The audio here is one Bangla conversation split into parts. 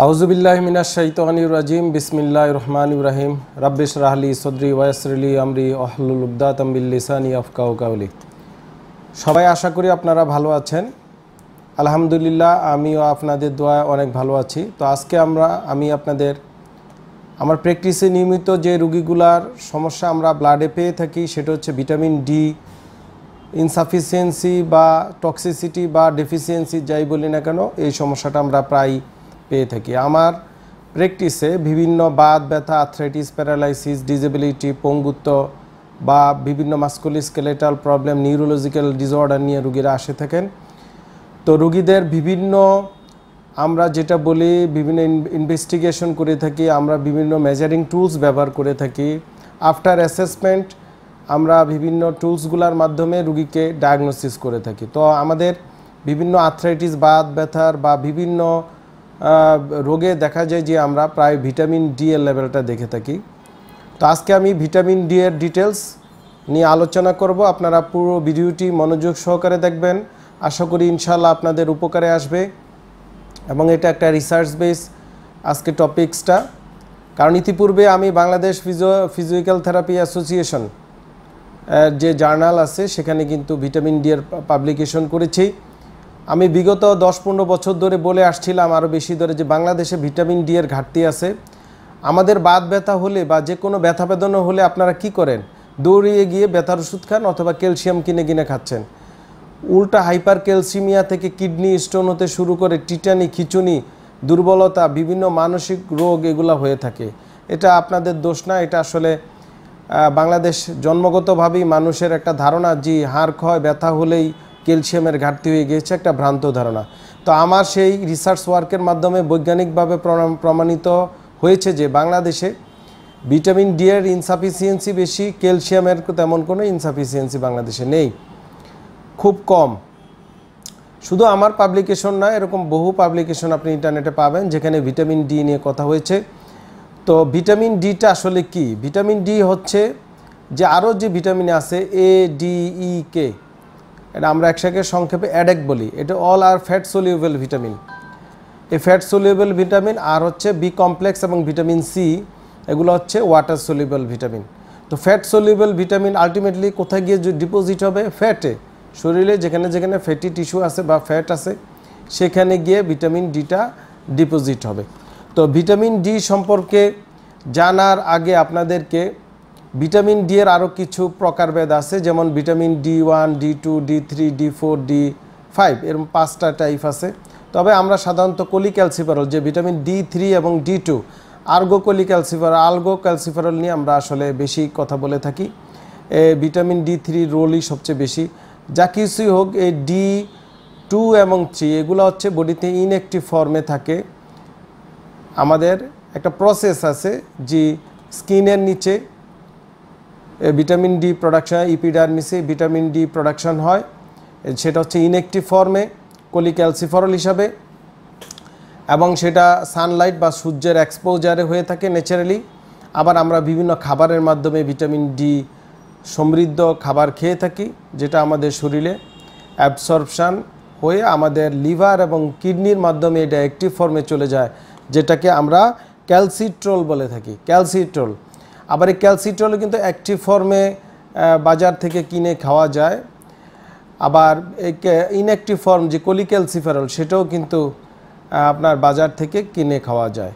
রাজিম বিসমিল্লা রহমান ইব্রাহিম রাব্বিশ রাহলি সদরি ওয়াসরলি আমরি আহলুল তাম্বিল্লিসানি আফকাউ কাউলি সবাই আশা করি আপনারা ভালো আছেন আলহামদুলিল্লাহ আমিও আপনাদের দোয়া অনেক ভালো আছি তো আজকে আমরা আমি আপনাদের আমার প্র্যাকটিসে নিয়মিত যে রুগীগুলার সমস্যা আমরা ব্লাডে পেয়ে থাকি সেটা হচ্ছে ভিটামিন ডি ইনসাফিসিয়েন্সি বা টক্সিসিটি বা ডেফিসিয়েন্সি যাই বলি না কেন এই সমস্যাটা আমরা প্রায় পেয়ে থাকি আমার প্র্যাকটিসে বিভিন্ন বাদ ব্যথা আর্থ্রাইটিস প্যারালাইসিস ডিজেবিলিটি পঙ্গুত্ব বা বিভিন্ন মাস্কুলিস্কেলেটাল প্রবলেম নিউরোলজিক্যাল ডিসঅর্ডার নিয়ে রুগীরা আসে থাকেন তো রুগীদের বিভিন্ন আমরা যেটা বলি বিভিন্ন ইনভেস্টিগেশন করে থাকি আমরা বিভিন্ন মেজারিং টুলস ব্যবহার করে থাকি আফটার অ্যাসেসমেন্ট আমরা বিভিন্ন টুলসগুলোর মাধ্যমে রুগীকে ডায়াগনোসিস করে থাকি তো আমাদের বিভিন্ন আর্থ্রাইটিস বাদ ব্যথার বা বিভিন্ন রোগে দেখা যায় যে আমরা প্রায় ভিটামিন ডি এর লেভেলটা দেখে থাকি তো আজকে আমি ভিটামিন ডি এর ডিটেলস নিয়ে আলোচনা করব আপনারা পুরো ভিডিওটি মনোযোগ সহকারে দেখবেন আশা করি ইনশাল্লাহ আপনাদের উপকারে আসবে এবং এটা একটা রিসার্চ বেস আজকে টপিক্সটা কারণ ইতিপূর্বে আমি Bangladesh physio physical therapy association যে জার্নাল আছে সেখানে কিন্তু ভিটামিন ডি এর পাবলিকেশন করেছি আমি বিগত দশ পনেরো বছর ধরে বলে আসছিলাম আরও বেশি ধরে যে বাংলাদেশে ভিটামিন ডি এর ঘাটতি আছে আমাদের বাদ ব্যথা হলে বা যে কোনো ব্যথা বেদনা হলে আপনারা কি করেন দৌড়িয়ে গিয়ে ব্যথার ওষুধ খান অথবা ক্যালসিয়াম কিনে কিনে খাচ্ছেন উল্টা হাইপার ক্যালসিমিয়া থেকে কিডনি স্টোন হতে শুরু করে টিটানি খিচুনি দুর্বলতা বিভিন্ন মানসিক রোগ এগুলা হয়ে থাকে এটা আপনাদের দোষ না এটা আসলে বাংলাদেশ জন্মগতভাবেই মানুষের একটা ধারণা যে হাড় ক্ষয় ব্যথা হলেই ক্যালসিয়ামের ঘাটতি হয়ে গিয়েছে একটা ভ্রান্ত ধারণা তো আমার সেই রিসার্চ ওয়ার্কের মাধ্যমে বৈজ্ঞানিকভাবে প্রমাণিত হয়েছে যে বাংলাদেশে ভিটামিন ডি এর ইনসাফিসিয়েন্সি বেশি ক্যালসিয়ামের তেমন কোনো ইনসাফিসিয়েন্সি বাংলাদেশে নেই খুব কম শুধু আমার পাবলিকেশন না এরকম বহু পাবলিকেশন আপনি ইন্টারনেটে পাবেন যেখানে ভিটামিন ডি নিয়ে কথা হয়েছে তো ভিটামিন ডিটা আসলে কি ভিটামিন ডি হচ্ছে যে আরও যে ভিটামিন আছে এ ডি ই কে এটা আমরা একসাথে সংক্ষেপে অ্যাডেক বলি এটা অল আর ফ্যাট সলিউবল ভিটামিন এই ফ্যাট সলিউবল ভিটামিন আর হচ্ছে বি কমপ্লেক্স এবং ভিটামিন সি এগুলো হচ্ছে ওয়াটার সলিউবল ভিটামিন তো ফ্যাট সলিউবল ভিটামিন আলটিমেটলি কোথায় গিয়ে ডিপোজিট হবে ফ্যাটে শরীরে যেখানে যেখানে ফ্যাটি টিস্যু আছে বা ফ্যাট আছে সেখানে গিয়ে ভিটামিন ডিটা ডিপোজিট হবে তো ভিটামিন ডি সম্পর্কে জানার আগে আপনাদেরকে ভিটামিন ডি এর আরও কিছু প্রকারভেদ আছে যেমন vitamin D one D two D three D four D five এরকম পাঁচটা টাইপ আছে তবে আমরা সাধারণত ক্যালসিফারল যে ভিটামিন ডি থ্রি এবং D two ergo cholecalciferol ergocalciferol নিয়ে আমরা আসলে বেশি কথা বলে থাকি এ ভিটামিন ডি থ্রি রোলই সবচেয়ে বেশি যা কিছুই হোক এই ডি টু এবং থ্রি এগুলো হচ্ছে বডিতে ইনএক্টিভ ফর্মে থাকে আমাদের একটা প্রসেস আছে যে স্কিনের নিচে ভিটামিন ডি প্রোডাকশন ইপিডারমিসে e ভিটামিন ডি প্রোডাকশন হয় সেটা হচ্ছে ইনএক্টিভ ফর্মে কোলিক্যালসিফরল হিসাবে এবং সেটা সানলাইট বা সূর্যের এক্সপোজারে হয়ে থাকে ন্যাচারালি আবার আমরা বিভিন্ন খাবারের মাধ্যমে ভিটামিন ডি সমৃদ্ধ খাবার খেয়ে থাকি যেটা আমাদের শরীরে অ্যাবসর্পশান হয়ে আমাদের লিভার এবং কিডনির মাধ্যমে এটা অ্যাক্টিভ ফর্মে চলে যায় যেটাকে আমরা ক্যালসিট্রোল বলে থাকি ক্যালসিট্রোল আবার এই ক্যালসিট্রলও কিন্তু অ্যাক্টিভ ফর্মে বাজার থেকে কিনে খাওয়া যায় আবার এই ইনঅ্যাক্টিভ ফর্ম যে কলিক্যালসিফেরল সেটাও কিন্তু আপনার বাজার থেকে কিনে খাওয়া যায়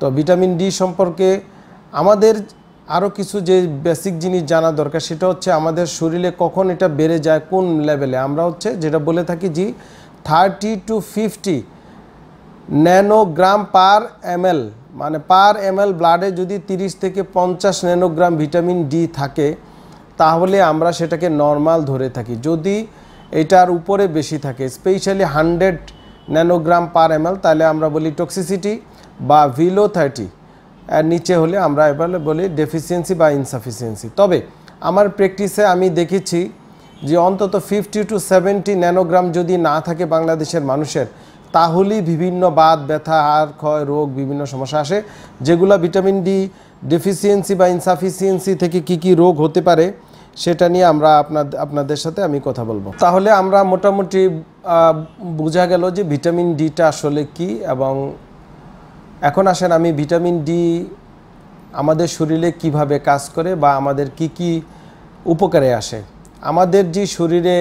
তো ভিটামিন ডি সম্পর্কে আমাদের আরও কিছু যে বেসিক জিনিস জানা দরকার সেটা হচ্ছে আমাদের শরীরে কখন এটা বেড়ে যায় কোন লেভেলে আমরা হচ্ছে যেটা বলে থাকি যে thirty to fifty nanogram per M মানে পার এম এল ব্লাডে যদি 30 থেকে পঞ্চাশ ন্যানোগ্রাম ভিটামিন ডি থাকে তাহলে আমরা সেটাকে নর্মাল ধরে থাকি যদি এটার উপরে বেশি থাকে specially hundred nanogram per M L তাহলে আমরা বলি টক্সিসিটি বা ভিলো থার্টি আর নিচে হলে আমরা এবার বলি ডেফিসিয়েন্সি বা ইনসাফিসিয়েন্সি তবে আমার প্র্যাকটিসে আমি দেখেছি যে অন্তত ফিফটি টু সেভেন্টি ন্যানোগ্রাম যদি না থাকে বাংলাদেশের মানুষের তাহলেই বিভিন্ন বাদ ব্যথা আর ক্ষয় রোগ বিভিন্ন সমস্যা আসে যেগুলো ভিটামিন ডি ডেফিসিয়েন্সি বা ইনসাফিসিয়েন্সি থেকে কি কি রোগ হতে পারে সেটা নিয়ে আমরা আপনাদের আপনাদের সাথে আমি কথা বলবো তাহলে আমরা মোটামুটি বোঝা গেল যে ভিটামিন ডিটা আসলে কি এবং এখন আসেন আমি ভিটামিন ডি আমাদের শরীরে কিভাবে কাজ করে বা আমাদের কি কি উপকারে আসে আমাদের যে শরীরে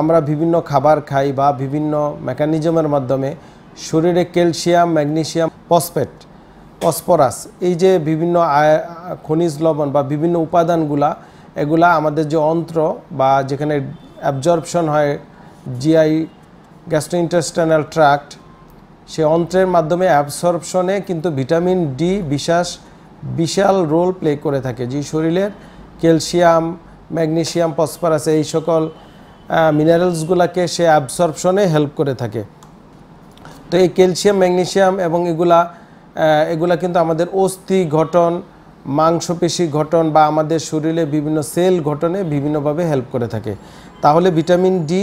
আমরা বিভিন্ন খাবার খাই বা বিভিন্ন মেকানিজমের মাধ্যমে শরীরে ক্যালসিয়াম ম্যাগনেসিয়াম ফসফেট ফসফরাস এই যে বিভিন্ন খনিজ লবণ বা বিভিন্ন উপাদানগুলা এগুলা আমাদের যে অন্ত্র বা যেখানে অ্যাবজর্পশন হয় জিআই গ্যাস্ট্রোইন্টেস্টাইনাল ট্রাক্ট সে অন্ত্রের মাধ্যমে অ্যাবসর্পশনে কিন্তু ভিটামিন ডি বিশাস বিশাল রোল প্লে করে থাকে যে শরীরের ক্যালসিয়াম ম্যাগনেশিয়াম ফসফরাস এই সকল মিনারেলসগুলোকে সে অ্যাবসর্পশনে হেল্প করে থাকে তো এই ক্যালসিয়াম ম্যাগনেশিয়াম এবং এগুলা এগুলা কিন্তু আমাদের অস্থি গঠন মাংসপেশি গঠন বা আমাদের শরীরে বিভিন্ন সেল গঠনে বিভিন্নভাবে হেল্প করে থাকে তাহলে ভিটামিন ডি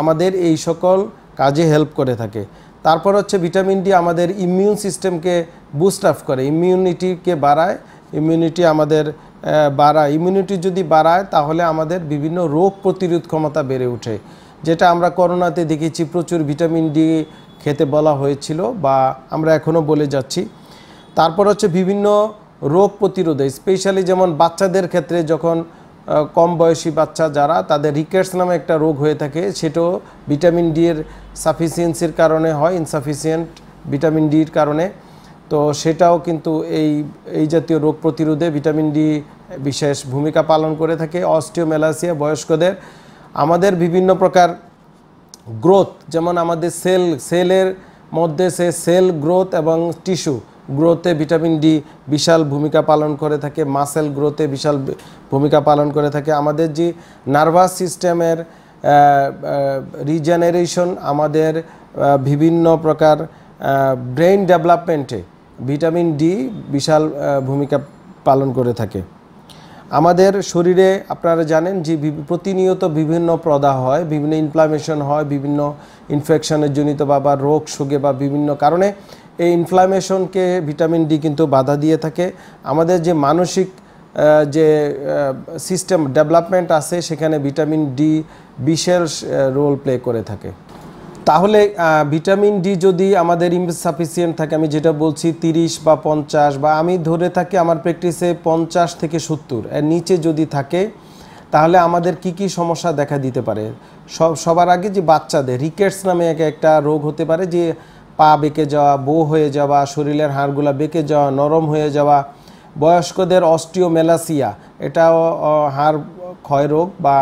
আমাদের এই সকল কাজে হেল্প করে থাকে তারপর হচ্ছে ভিটামিন ডি আমাদের ইমিউন সিস্টেমকে বুস্ট আপ করে ইমিউনিটিকে বাড়ায় ইমিউনিটি আমাদের বাড়ায় ইমিউনিটি যদি বাড়ায় তাহলে আমাদের বিভিন্ন রোগ প্রতিরোধ ক্ষমতা বেড়ে ওঠে যেটা আমরা করোনাতে দেখেছি প্রচুর ভিটামিন ডি খেতে বলা হয়েছিল বা আমরা এখনও বলে যাচ্ছি তারপর হচ্ছে বিভিন্ন রোগ প্রতিরোধে স্পেশালি যেমন বাচ্চাদের ক্ষেত্রে যখন কম বয়সী বাচ্চা যারা তাদের রিকেটস নামে একটা রোগ হয়ে থাকে সেটাও ভিটামিন ডি এর সাফিসিয়েন্সির কারণে হয় ইনসাফিসিয়েন্ট ভিটামিন ডির কারণে তো সেটাও কিন্তু এই এই জাতীয় রোগ প্রতিরোধে ভিটামিন ডি বিশেষ ভূমিকা পালন করে থাকে অস্টিওমেলাসিয়া বয়স্কদের আমাদের বিভিন্ন প্রকার গ্রোথ যেমন আমাদের সেল সেলের মধ্যে সে সেল গ্রোথ এবং টিস্যু গ্রোথে ভিটামিন ডি বিশাল ভূমিকা পালন করে থাকে মাসেল গ্রোথে বিশাল ভূমিকা পালন করে থাকে আমাদের যে নার্ভাস সিস্টেমের রিজেনারেশন আমাদের বিভিন্ন প্রকার ব্রেন ডেভেলপমেন্টে ভিটামিন ডি বিশাল ভূমিকা পালন করে থাকে আমাদের শরীরে আপনারা জানেন যে প্রতিনিয়ত বিভিন্ন প্রদা হয় বিভিন্ন ইনফ্লামেশন হয় বিভিন্ন ইনফেকশনের জনিত বা বা রোগ সুগে বা বিভিন্ন কারণে এই ইনফ্লামেশনকে ভিটামিন ডি কিন্তু বাধা দিয়ে থাকে আমাদের যে মানসিক যে সিস্টেম ডেভেলপমেন্ট আছে সেখানে ভিটামিন ডি বিশেষ রোল প্লে করে থাকে তাহলে ভিটামিন ডি যদি আমাদের ইনসাফিসিয়েন্ট থাকে আমি যেটা বলছি তিরিশ বা পঞ্চাশ বা আমি ধরে থাকি আমার প্র্যাকটিসে পঞ্চাশ থেকে সত্তর এর নিচে যদি থাকে তাহলে আমাদের কি কি সমস্যা দেখা দিতে পারে সবার আগে যে বাচ্চাদের রিকেটস নামে এক একটা রোগ হতে পারে যে পা বেঁকে যাওয়া বো হয়ে যাওয়া শরীরের হাড়গুলা বেঁকে যাওয়া নরম হয়ে যাওয়া বয়স্কদের অস্টিওমেলাসিয়া এটাও হাড় ক্ষয় রোগ বা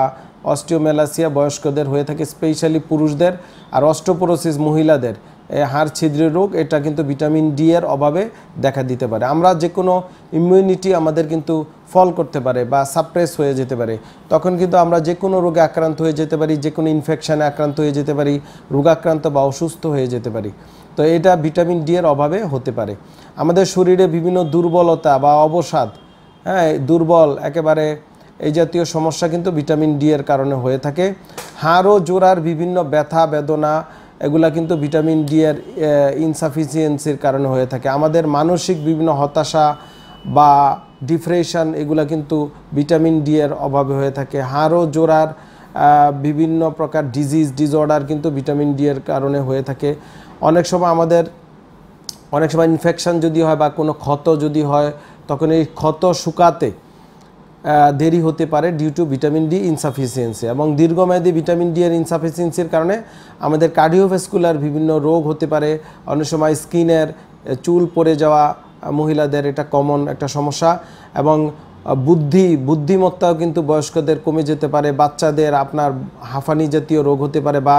অস্টিওমেলাসিয়া বয়স্কদের হয়ে থাকে স্পেশালি পুরুষদের আর অস্টোপোরোসিস মহিলাদের হাড় ছিদ্রের রোগ এটা কিন্তু ভিটামিন ডি এর অভাবে দেখা দিতে পারে আমরা যে কোনো ইমিউনিটি আমাদের কিন্তু ফল করতে পারে বা সাপ্রেস হয়ে যেতে পারে তখন কিন্তু আমরা যে কোনো রোগে আক্রান্ত হয়ে যেতে পারি যে কোনো ইনফেকশানে আক্রান্ত হয়ে যেতে পারি রোগাক্রান্ত বা অসুস্থ হয়ে যেতে পারি তো এটা ভিটামিন ডি এর অভাবে হতে পারে আমাদের শরীরে বিভিন্ন দুর্বলতা বা অবসাদ হ্যাঁ দুর্বল একেবারে এই জাতীয় সমস্যা কিন্তু ভিটামিন ডি এর কারণে হয়ে থাকে হাড় ও জোড়ার বিভিন্ন ব্যথা বেদনা এগুলা কিন্তু ভিটামিন ডি এর ইনসাফিসিয়েন্সির কারণে হয়ে থাকে আমাদের মানসিক বিভিন্ন হতাশা বা ডিপ্রেশন এগুলা কিন্তু ভিটামিন ডি এর অভাবে হয়ে থাকে হাড় ও জোড়ার বিভিন্ন প্রকার ডিজিজ ডিসঅর্ডার কিন্তু ভিটামিন ডি এর কারণে হয়ে থাকে অনেক সময় আমাদের অনেক সময় ইনফেকশন যদি হয় বা কোনো ক্ষত যদি হয় তখন এই ক্ষত শুকাতে দেরি হতে পারে due to vitamin D insufficiency এবং দীর্ঘমেয়াদী ভিটামিন ডি এর ইনসাফিসিয়েন্সির কারণে আমাদের কার্ডিওভেস্কুলার বিভিন্ন রোগ হতে পারে অনেক সময় স্কিনের চুল পড়ে যাওয়া মহিলাদের এটা কমন একটা সমস্যা এবং বুদ্ধি বুদ্ধিমত্তাও কিন্তু বয়স্কদের কমে যেতে পারে বাচ্চাদের আপনার হাঁফানি জাতীয় রোগ হতে পারে বা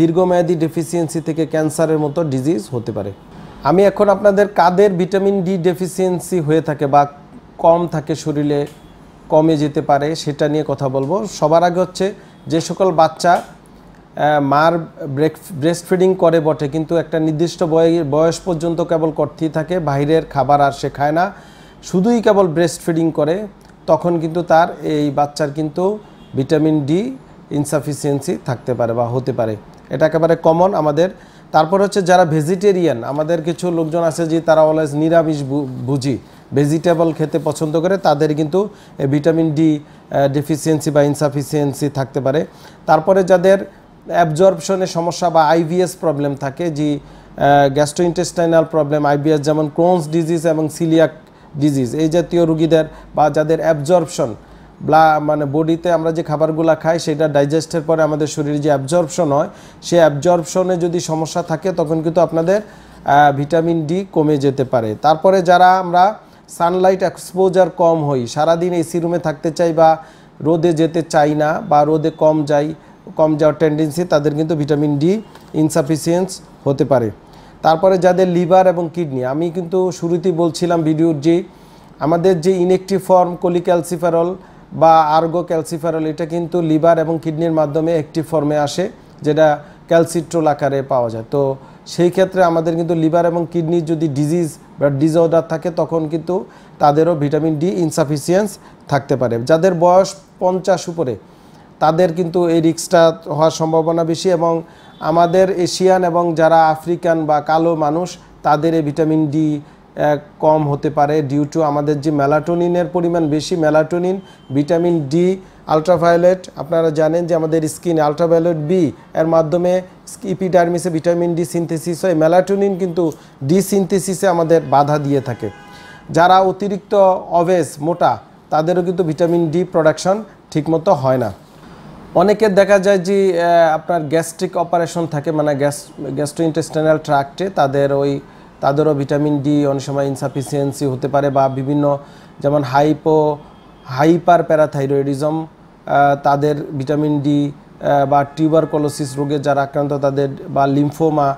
দীর্ঘমেয়াদী ডেফিসিয়েন্সি থেকে ক্যান্সারের মতো ডিজিজ হতে পারে আমি এখন আপনাদের কাদের ভিটামিন ডি ডেফিসিয়েন্সি হয়ে থাকে বা কম থাকে শরীরে কমে যেতে পারে সেটা নিয়ে কথা বলবো সবার আগে হচ্ছে যে সকল বাচ্চা মার ব্রেক ব্রেস্ট ফিডিং করে বটে কিন্তু একটা নির্দিষ্ট বয়স পর্যন্ত কেবল করতেই থাকে বাইরের খাবার আর সে খায় না শুধুই কেবল ব্রেস্ট ফিডিং করে তখন কিন্তু তার এই বাচ্চার কিন্তু ভিটামিন ডি ইনসাফিসিয়েন্সি থাকতে পারে বা হতে পারে এটা একেবারে কমন আমাদের তারপর হচ্ছে যারা ভেজিটেরিয়ান আমাদের কিছু লোকজন আছে যে তারা অলওয়েজ নিরামিষ বুঝি ভেজিটেবল খেতে পছন্দ করে তাদের কিন্তু ভিটামিন ডি ডেফিসিয়েন্সি বা ইনসাফিসিয়েন্সি থাকতে পারে তারপরে যাদের অ্যাবজর্পশনের সমস্যা বা আইভিএস প্রবলেম থাকে যে ইন্টেস্টাইনাল প্রবলেম আইভিএস যেমন ক্রোনস ডিজিজ এবং সিলিয়াক ডিজিজ এই জাতীয় রুগীদের বা যাদের অ্যাবজর্পশন ব্লা মানে বডিতে আমরা যে খাবারগুলো খাই সেটা ডাইজেস্টের পরে আমাদের শরীরে যে অ্যাবজর্পশন হয় সেই অ্যাবজর্পশনে যদি সমস্যা থাকে তখন কিন্তু আপনাদের ভিটামিন ডি কমে যেতে পারে তারপরে যারা আমরা সানলাইট এক্সপোজার কম হই সারাদিন এসি রুমে থাকতে চাই বা রোদে যেতে চাই না বা রোদে কম যাই কম যাওয়ার টেন্ডেন্সি তাদের কিন্তু ভিটামিন ডি ইনসাফিসিয়েন্স হতে পারে তারপরে যাদের লিভার এবং কিডনি আমি কিন্তু শুরুতেই বলছিলাম ভিডিওর যে আমাদের যে ইনেকটিভ ফর্ম কলিক্যালসিফারল বা আর্গো ক্যালসিফারল এটা কিন্তু লিভার এবং কিডনির মাধ্যমে একটি ফর্মে আসে যেটা ক্যালসিট্রোল আকারে পাওয়া যায় তো সেই ক্ষেত্রে আমাদের কিন্তু লিভার এবং কিডনির যদি ডিজিজ বা ডিজঅর্ডার থাকে তখন কিন্তু তাদেরও ভিটামিন ডি ইনসাফিসিয়েন্স থাকতে পারে যাদের বয়স পঞ্চাশ উপরে তাদের কিন্তু এই রিক্সটা হওয়ার সম্ভাবনা বেশি এবং আমাদের এশিয়ান এবং যারা আফ্রিকান বা কালো মানুষ তাদের এই ভিটামিন ডি কম হতে পারে ডিউ টু আমাদের যে মেলাটোনিনের পরিমাণ বেশি মেলাটোনিন ভিটামিন ডি আলট্রাভায়োলেট আপনারা জানেন যে আমাদের স্কিন আলট্রাভায়োলেট বি এর মাধ্যমে ইপিডার্মিসে ভিটামিন ডি সিনথেসিস হয় মেলাটোনিন কিন্তু ডি সিনথেসিসে আমাদের বাধা দিয়ে থাকে যারা অতিরিক্ত অভেস মোটা তাদেরও কিন্তু ভিটামিন ডি প্রোডাকশন ঠিকমতো হয় না অনেকের দেখা যায় যে আপনার গ্যাস্ট্রিক অপারেশন থাকে মানে গ্যাস গ্যাস্ট্রো ইন্টেস্টাইনাল ট্রাক্টে তাদের ওই তাদেরও ভিটামিন ডি অনেক সময় ইনসাফিসিয়েন্সি হতে পারে বা বিভিন্ন যেমন হাইপো হাইপার প্যারাথাইরয়েডিজম তাদের ভিটামিন ডি বা টিউবারকোলোসিস রোগে যারা আক্রান্ত তাদের বা লিম্ফোমা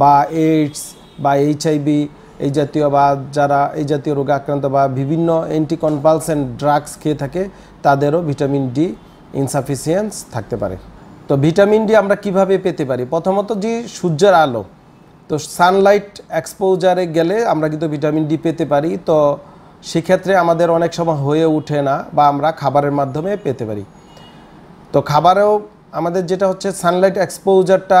বা এইডস বা এইচআইভি এই জাতীয় বা যারা এই জাতীয় রোগে আক্রান্ত বা বিভিন্ন অ্যান্টিকনভালসেন্ট ড্রাগস খেয়ে থাকে তাদেরও ভিটামিন ডি ইনসাফিসিয়েন্স থাকতে পারে তো ভিটামিন ডি আমরা কিভাবে পেতে পারি প্রথমত যে সূর্যের আলো তো সানলাইট এক্সপোজারে গেলে আমরা কিন্তু ভিটামিন ডি পেতে পারি তো সেক্ষেত্রে আমাদের অনেক সময় হয়ে ওঠে না বা আমরা খাবারের মাধ্যমে পেতে পারি তো খাবারেও আমাদের যেটা হচ্ছে সানলাইট এক্সপোজারটা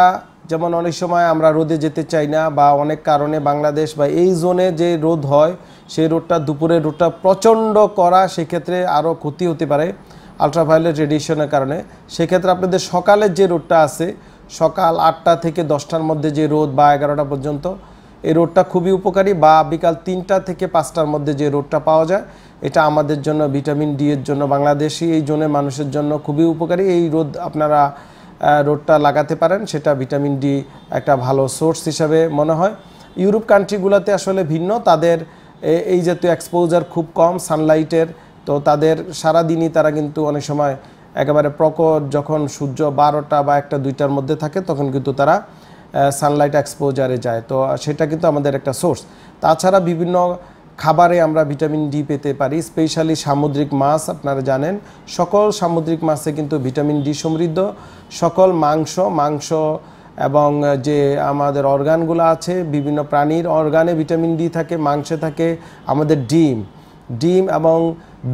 যেমন অনেক সময় আমরা রোদে যেতে চাই না বা অনেক কারণে বাংলাদেশ বা এই জোনে যে রোদ হয় সেই রোদটা দুপুরে রোদটা প্রচণ্ড করা সেক্ষেত্রে আরও ক্ষতি হতে পারে আলট্রাভায়োলেট রেডিয়েশনের কারণে সেক্ষেত্রে আপনাদের সকালের যে রোদটা আছে সকাল আটটা থেকে দশটার মধ্যে যে রোদ বা এগারোটা পর্যন্ত এই রোডটা খুবই উপকারী বা বিকাল তিনটা থেকে পাঁচটার মধ্যে যে রোডটা পাওয়া যায় এটা আমাদের জন্য ভিটামিন ডি এর জন্য বাংলাদেশি এই জোনে মানুষের জন্য খুবই উপকারী এই রোদ আপনারা রোডটা লাগাতে পারেন সেটা ভিটামিন ডি একটা ভালো সোর্স হিসাবে মনে হয় ইউরোপ কান্ট্রিগুলোতে আসলে ভিন্ন তাদের এই জাতীয় এক্সপোজার খুব কম সানলাইটের তো তাদের সারাদিনই তারা কিন্তু অনেক সময় একেবারে প্রকট যখন সূর্য বারোটা বা একটা দুইটার মধ্যে থাকে তখন কিন্তু তারা সানলাইট এক্সপোজারে যায় তো সেটা কিন্তু আমাদের একটা সোর্স তাছাড়া বিভিন্ন খাবারে আমরা ভিটামিন ডি পেতে পারি স্পেশালি সামুদ্রিক মাছ আপনারা জানেন সকল সামুদ্রিক মাছে কিন্তু ভিটামিন ডি সমৃদ্ধ সকল মাংস মাংস এবং যে আমাদের অর্গানগুলো আছে বিভিন্ন প্রাণীর অর্গানে ভিটামিন ডি থাকে মাংসে থাকে আমাদের ডিম ডিম এবং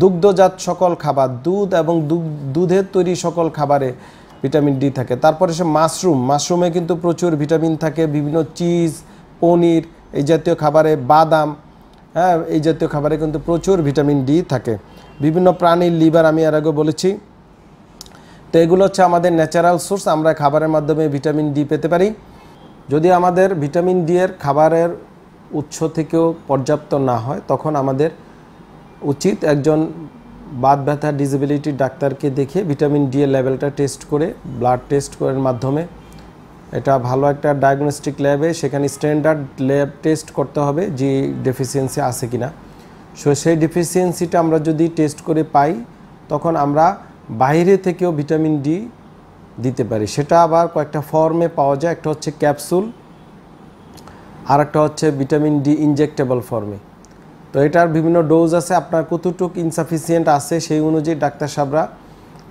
দুগ্ধজাত সকল খাবার দুধ এবং দুধের তৈরি সকল খাবারে ভিটামিন ডি থাকে তারপরে সে মাশরুম মাশরুমে কিন্তু প্রচুর ভিটামিন থাকে বিভিন্ন চিজ পনির এই জাতীয় খাবারে বাদাম হ্যাঁ এই জাতীয় খাবারে কিন্তু প্রচুর ভিটামিন ডি থাকে বিভিন্ন প্রাণীর লিভার আমি আর আগে বলেছি তো এগুলো হচ্ছে আমাদের ন্যাচারাল সোর্স আমরা খাবারের মাধ্যমে ভিটামিন ডি পেতে পারি যদি আমাদের ভিটামিন ডি এর খাবারের উৎস থেকেও পর্যাপ্ত না হয় তখন আমাদের উচিত একজন বাত ব্যথা ডিসেবিলিটি ডাক্তারকে দেখে ভিটামিন ডি এর লেভেলটা টেস্ট করে ব্লাড টেস্ট করার মাধ্যমে এটা ভালো একটা ডায়াগনস্টিক ল্যাবে সেখানে স্ট্যান্ডার্ড ল্যাব টেস্ট করতে হবে যে ডেফিসিয়েন্সি আছে কি না সো সেই ডেফিসিয়েন্সিটা আমরা যদি টেস্ট করে পাই তখন আমরা বাইরে থেকেও ভিটামিন ডি দিতে পারি সেটা আবার কয়েকটা ফর্মে পাওয়া যায় একটা হচ্ছে ক্যাপসুল আর একটা হচ্ছে ভিটামিন ডি ইনজেক্টেবল ফর্মে তো এটার বিভিন্ন ডোজ আছে আপনার কতটুক ইনসাফিসিয়েন্ট আছে সেই অনুযায়ী ডাক্তার সাহেবরা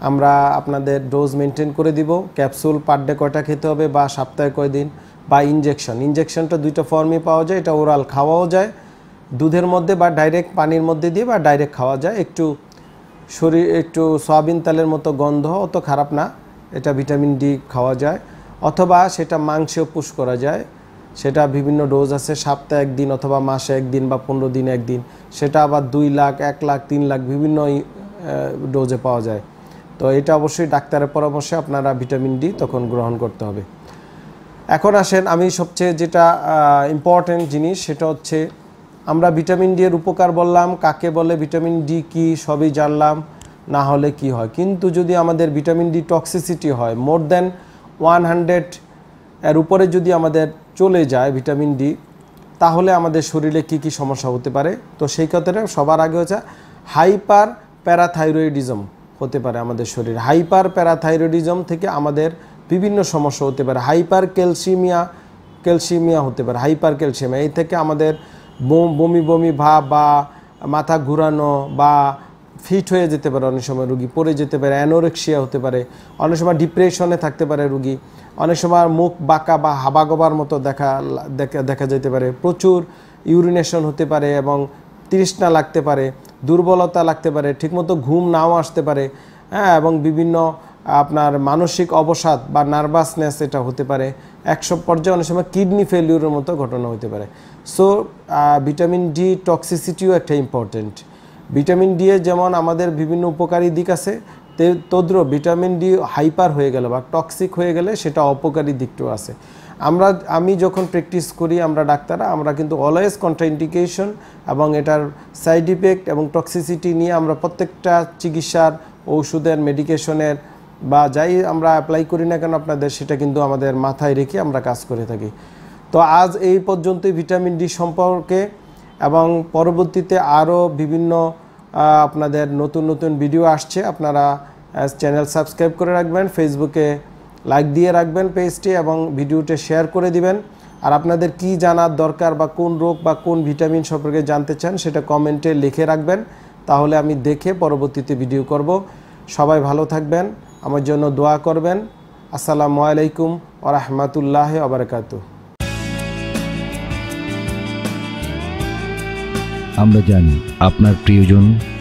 আমরা আপনাদের ডোজ মেনটেন করে দিব ক্যাপসুল পার ডে কয়টা খেতে হবে বা সপ্তাহে কয়দিন বা ইঞ্জেকশন ইনজেকশনটা দুইটা ফর্মে পাওয়া যায় এটা ওরাল খাওয়াও যায় দুধের মধ্যে বা ডাইরেক্ট পানির মধ্যে দিয়ে বা ডাইরেক্ট খাওয়া যায় একটু শরীর একটু সয়াবিন তেলের মতো গন্ধ অত খারাপ না এটা ভিটামিন ডি খাওয়া যায় অথবা সেটা মাংসেও পুশ করা যায় সেটা বিভিন্ন ডোজ আছে সপ্তাহে একদিন অথবা মাসে একদিন বা পনেরো দিন একদিন সেটা আবার দুই লাখ এক লাখ তিন লাখ বিভিন্ন ডোজে পাওয়া যায় তো এটা অবশ্যই ডাক্তারের পরামর্শে আপনারা ভিটামিন ডি তখন গ্রহণ করতে হবে এখন আসেন আমি সবচেয়ে যেটা ইম্পর্টেন্ট জিনিস সেটা হচ্ছে আমরা ভিটামিন ডি এর উপকার বললাম কাকে বলে ভিটামিন ডি কি সবই জানলাম না হলে কি হয় কিন্তু যদি আমাদের ভিটামিন ডি টক্সিসিটি হয় মোর দ্যান ওয়ান হান্ড্রেড এর উপরে যদি আমাদের চলে যায় ভিটামিন ডি তাহলে আমাদের শরীরে কি কি সমস্যা হতে পারে তো সেই ক্ষেত্রে সবার আগে হচ্ছে হাইপার প্যারাথাইরয়েডিজম হতে পারে আমাদের শরীরে হাইপার প্যারাথাইরয়েডিজম থেকে আমাদের বিভিন্ন সমস্যা হতে পারে হাইপার ক্যালসিমিয়া ক্যালসিমিয়া হতে পারে হাইপার ক্যালসিমিয়া এই থেকে আমাদের বমি বমি ভাব বা মাথা ঘুরানো বা ফিট হয়ে যেতে পারে অনেক সময় রুগী পড়ে যেতে পারে অ্যানোরেক্সিয়া হতে পারে অনেক সময় ডিপ্রেশনে থাকতে পারে রুগী অনেক সময় মুখ বাঁকা বা হাবাগোবার মতো দেখা দেখা যেতে পারে প্রচুর ইউরিনেশন হতে পারে এবং তৃষ্ণা লাগতে পারে দুর্বলতা লাগতে পারে ঠিকমতো ঘুম নাও আসতে পারে হ্যাঁ এবং বিভিন্ন আপনার মানসিক অবসাদ বা নার্ভাসনেস এটা হতে পারে একশো পর্যায়ে অনেক সময় কিডনি ফেলিউরের মতো ঘটনা হতে পারে সো ভিটামিন ডি টক্সিসিটিও একটা ইম্পর্টেন্ট ভিটামিন ডি এর যেমন আমাদের বিভিন্ন উপকারী দিক আছে তদ্র ভিটামিন ডি হাইপার হয়ে গেলে বা টক্সিক হয়ে গেলে সেটা অপকারী দিকটিও আছে আমরা আমি যখন প্র্যাকটিস করি আমরা ডাক্তাররা আমরা কিন্তু অলওয়েজ কন্ট্রাইন্ডিকেশন এবং এটার সাইড ইফেক্ট এবং টক্সিসিটি নিয়ে আমরা প্রত্যেকটা চিকিৎসার ওষুধের মেডিকেশনের বা যাই আমরা অ্যাপ্লাই করি না কেন আপনাদের সেটা কিন্তু আমাদের মাথায় রেখে আমরা কাজ করে থাকি তো আজ এই পর্যন্তই ভিটামিন ডি সম্পর্কে এবং পরবর্তীতে আরও বিভিন্ন আপনাদের নতুন নতুন ভিডিও আসছে আপনারা চ্যানেল সাবস্ক্রাইব করে রাখবেন ফেসবুকে লাইক দিয়ে রাখবেন পেজটি এবং ভিডিওটি শেয়ার করে দিবেন আর আপনাদের কি জানার দরকার বা কোন রোগ বা কোন ভিটামিন সম্পর্কে জানতে চান সেটা কমেন্টে লিখে রাখবেন তাহলে আমি দেখে পরবর্তীতে ভিডিও করব সবাই ভালো থাকবেন আমার জন্য দোয়া করবেন আসসালামু আলাইকুম ওরহমতুল্লাহ আবরকাতু আমরা জানি আপনার প্রিয়জন